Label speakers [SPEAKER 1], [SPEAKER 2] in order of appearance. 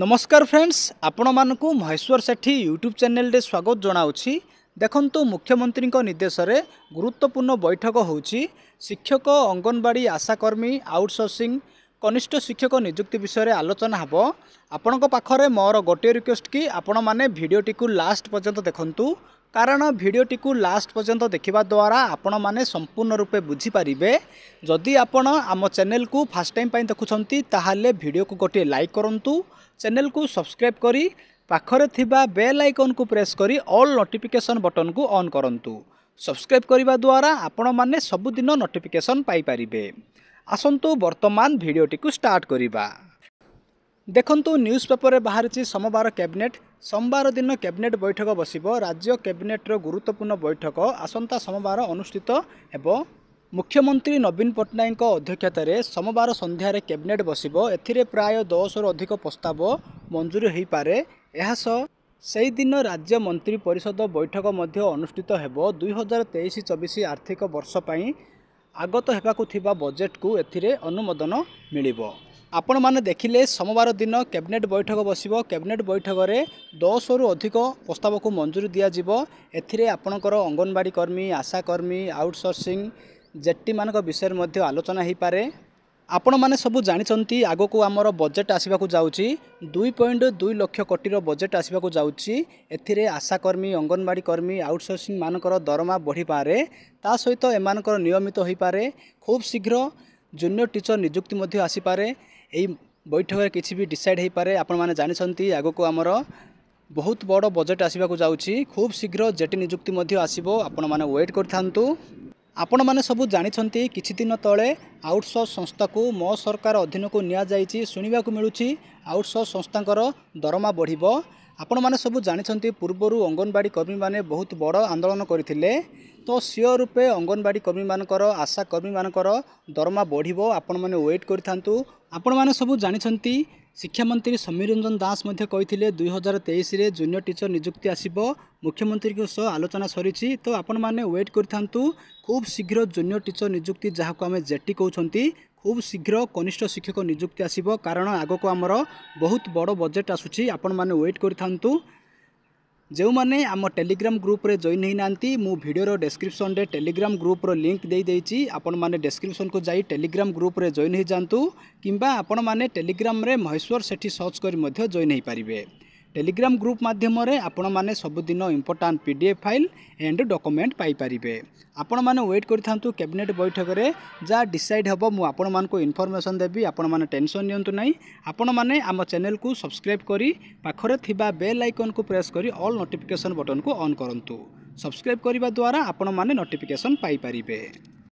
[SPEAKER 1] ନମସ୍କାର ଫ୍ରେଣ୍ଡସ୍ ଆପଣମାନଙ୍କୁ ମହେଶ୍ୱର ସେଠୀ ୟୁଟ୍ୟୁବ୍ ଚ୍ୟାନେଲରେ ସ୍ୱାଗତ ଜଣାଉଛି ଦେଖନ୍ତୁ ମୁଖ୍ୟମନ୍ତ୍ରୀଙ୍କ ନିର୍ଦ୍ଦେଶରେ ଗୁରୁତ୍ୱପୂର୍ଣ୍ଣ ବୈଠକ ହେଉଛି ଶିକ୍ଷକ ଅଙ୍ଗନବାଡ଼ି ଆଶାକର୍ମୀ ଆଉଟସୋର୍ସିଂ କନିଷ୍ଠ ଶିକ୍ଷକ ନିଯୁକ୍ତି ବିଷୟରେ ଆଲୋଚନା ହେବ ଆପଣଙ୍କ ପାଖରେ ମୋର ଗୋଟିଏ ରିକ୍ୱେଷ୍ଟ କି ଆପଣମାନେ ଭିଡ଼ିଓଟିକୁ ଲାଷ୍ଟ ପର୍ଯ୍ୟନ୍ତ ଦେଖନ୍ତୁ କାରଣ ଭିଡ଼ିଓଟିକୁ ଲାଷ୍ଟ ପର୍ଯ୍ୟନ୍ତ ଦେଖିବା ଦ୍ୱାରା ଆପଣମାନେ ସମ୍ପୂର୍ଣ୍ଣ ରୂପେ ବୁଝିପାରିବେ ଯଦି ଆପଣ ଆମ ଚ୍ୟାନେଲକୁ ଫାର୍ଷ୍ଟ ଟାଇମ୍ ପାଇଁ ଦେଖୁଛନ୍ତି ତାହେଲେ ଭିଡ଼ିଓକୁ ଗୋଟିଏ ଲାଇକ୍ କରନ୍ତୁ ଚ୍ୟାନେଲକୁ ସବସ୍କ୍ରାଇବ୍ କରି ପାଖରେ ଥିବା ବେଲ୍ ଆଇକନ୍କୁ ପ୍ରେସ୍ କରି ଅଲ୍ ନୋଟିଫିକେସନ୍ ବଟନ୍କୁ ଅନ୍ କରନ୍ତୁ ସବସ୍କ୍ରାଇବ୍ କରିବା ଦ୍ୱାରା ଆପଣମାନେ ସବୁଦିନ ନୋଟିଫିକେସନ୍ ପାଇପାରିବେ ଆସନ୍ତୁ ବର୍ତ୍ତମାନ ଭିଡ଼ିଓଟିକୁ ଷ୍ଟାର୍ଟ କରିବା ଦେଖନ୍ତୁ ନ୍ୟୁଜ୍ ପେପରରେ ବାହାରିଛି ସୋମବାର କ୍ୟାବିନେଟ୍ ସୋମବାର ଦିନ କ୍ୟାବିନେଟ୍ ବୈଠକ ବସିବ ରାଜ୍ୟ କ୍ୟାବିନେଟ୍ର ଗୁରୁତ୍ୱପୂର୍ଣ୍ଣ ବୈଠକ ଆସନ୍ତା ସୋମବାର ଅନୁଷ୍ଠିତ ହେବ ମୁଖ୍ୟମନ୍ତ୍ରୀ ନବୀନ ପଟ୍ଟନାୟକଙ୍କ ଅଧ୍ୟକ୍ଷତାରେ ସୋମବାର ସନ୍ଧ୍ୟାରେ କ୍ୟାବିନେଟ୍ ବସିବ ଏଥିରେ ପ୍ରାୟ ଦଶରୁ ଅଧିକ ପ୍ରସ୍ତାବ ମଞ୍ଜୁରି ହୋଇପାରେ ଏହାସହ ସେହିଦିନ ରାଜ୍ୟ ମନ୍ତ୍ରୀ ପରିଷଦ ବୈଠକ ମଧ୍ୟ ଅନୁଷ୍ଠିତ ହେବ ଦୁଇହଜାର ତେଇଶ ଚବିଶ ଆର୍ଥିକ ବର୍ଷ ପାଇଁ ଆଗତ ହେବାକୁ ଥିବା ବଜେଟ୍କୁ ଏଥିରେ ଅନୁମୋଦନ ମିଳିବ ଆପଣମାନେ ଦେଖିଲେ ସୋମବାର ଦିନ କ୍ୟାବିନେଟ୍ ବୈଠକ ବସିବ କ୍ୟାବିନେଟ୍ ବୈଠକରେ ଦଶରୁ ଅଧିକ ପ୍ରସ୍ତାବକୁ ମଞ୍ଜୁରି ଦିଆଯିବ ଏଥିରେ ଆପଣଙ୍କର ଅଙ୍ଗନବାଡ଼ି କର୍ମୀ ଆଶାକର୍ମୀ ଆଉଟସୋର୍ସିଂ ଜେଟିମାନଙ୍କ ବିଷୟରେ ମଧ୍ୟ ଆଲୋଚନା ହୋଇପାରେ ଆପଣମାନେ ସବୁ ଜାଣିଛନ୍ତି ଆଗକୁ ଆମର ବଜେଟ୍ ଆସିବାକୁ ଯାଉଛି ଦୁଇ ପଏଣ୍ଟ ଦୁଇ ଲକ୍ଷ କୋଟିର ବଜେଟ୍ ଆସିବାକୁ ଯାଉଛି ଏଥିରେ ଆଶାକର୍ମୀ ଅଙ୍ଗନବାଡ଼ି କର୍ମୀ ଆଉଟସୋର୍ସିଂମାନଙ୍କର ଦରମା ବଢ଼ିପାରେ ତା ସହିତ ଏମାନଙ୍କର ନିୟମିତ ହୋଇପାରେ ଖୁବ୍ ଶୀଘ୍ର ଜୁନିୟର ଟିଚର ନିଯୁକ୍ତି ମଧ୍ୟ ଆସିପାରେ ଏହି ବୈଠକରେ କିଛି ବି ଡିସାଇଡ଼୍ ହୋଇପାରେ ଆପଣମାନେ ଜାଣିଛନ୍ତି ଆଗକୁ ଆମର ବହୁତ ବଡ଼ ବଜେଟ୍ ଆସିବାକୁ ଯାଉଛି ଖୁବ୍ ଶୀଘ୍ର ଜେଟି ନିଯୁକ୍ତି ମଧ୍ୟ ଆସିବ ଆପଣମାନେ ୱେଟ୍ କରିଥାନ୍ତୁ ଆପଣମାନେ ସବୁ ଜାଣିଛନ୍ତି କିଛି ଦିନ ତଳେ ଆଉଟସୋର୍ସ ସଂସ୍ଥାକୁ ମୋ ସରକାର ଅଧୀନକୁ ନିଆଯାଇଛି ଶୁଣିବାକୁ ମିଳୁଛି ଆଉଟସୋର୍ସ ସଂସ୍ଥାଙ୍କର ଦରମା ବଢ଼ିବ ଆପଣମାନେ ସବୁ ଜାଣିଛନ୍ତି ପୂର୍ବରୁ ଅଙ୍ଗନବାଡ଼ି କର୍ମୀମାନେ ବହୁତ ବଡ଼ ଆନ୍ଦୋଳନ କରିଥିଲେ ତ ସିଓର ରୂପେ ଅଙ୍ଗନବାଡ଼ି କର୍ମୀମାନଙ୍କର ଆଶା କର୍ମୀମାନଙ୍କର ଦରମା ବଢ଼ିବ ଆପଣମାନେ ୱେଟ୍ କରିଥାନ୍ତୁ ଆପଣମାନେ ସବୁ ଜାଣିଛନ୍ତି ଶିକ୍ଷାମନ୍ତ୍ରୀ ସମୀର ରଞ୍ଜନ ଦାସ ମଧ୍ୟ କହିଥିଲେ ଦୁଇ ହଜାର ତେଇଶରେ ଜୁନିୟର ଟିଚର ନିଯୁକ୍ତି ଆସିବ ମୁଖ୍ୟମନ୍ତ୍ରୀଙ୍କ ସହ ଆଲୋଚନା ସରିଛି ତ ଆପଣମାନେ ୱେଟ୍ କରିଥାନ୍ତୁ ଖୁବ୍ ଶୀଘ୍ର ଜୁନିୟର ଟିଚର ନିଯୁକ୍ତି ଯାହାକୁ ଆମେ ଜେଟି କହୁଛନ୍ତି ଖୁବ୍ ଶୀଘ୍ର କନିଷ୍ଠ ଶିକ୍ଷକ ନିଯୁକ୍ତି ଆସିବ କାରଣ ଆଗକୁ ଆମର ବହୁତ ବଡ଼ ବଜେଟ୍ ଆସୁଛି ଆପଣମାନେ ୱେଟ୍ କରିଥାନ୍ତୁ ଯେଉଁମାନେ ଆମ ଟେଲିଗ୍ରାମ ଗ୍ରୁପରେ ଜଏନ୍ ହୋଇନାହାନ୍ତି ମୁଁ ଭିଡ଼ିଓର ଡେସ୍କ୍ରିପସନରେ ଟେଲିଗ୍ରାମ ଗ୍ରୁପର ଲିଙ୍କ୍ ଦେଇଦେଇଛି ଆପଣମାନେ ଡେସ୍କ୍ରିପସନକୁ ଯାଇ ଟେଲିଗ୍ରାମ ଗ୍ରୁପରେ ଜଏନ୍ ହୋଇଯାଆନ୍ତୁ କିମ୍ବା ଆପଣମାନେ ଟେଲିଗ୍ରାମରେ ମହେଶ୍ୱର ସେଠି ସର୍ଚ୍ଚ କରି ମଧ୍ୟ ଜଏନ୍ ହୋଇପାରିବେ টেলিগ্রাম গ্রুপ মাধ্যমে আপনার সবুদিন important PDF file and document পাইপারে আপনার ওয়েট করে থাকে ক্যাবিনেট বৈঠকের যা ডিসাইড হব মু আপনার ইনফরমেসন দেবি আপনার টেনশন নিয়ন্তু না আপনার আম চ্যানেল কু সবসক্রাইব করে পাখে থাকা বেল আইকন কু প্রেস করে অল নোটিফিকেসন বটন কু অন করতু সবসক্রাইব করা দ্বারা আপনার নোটিফিকেসন পাইপারে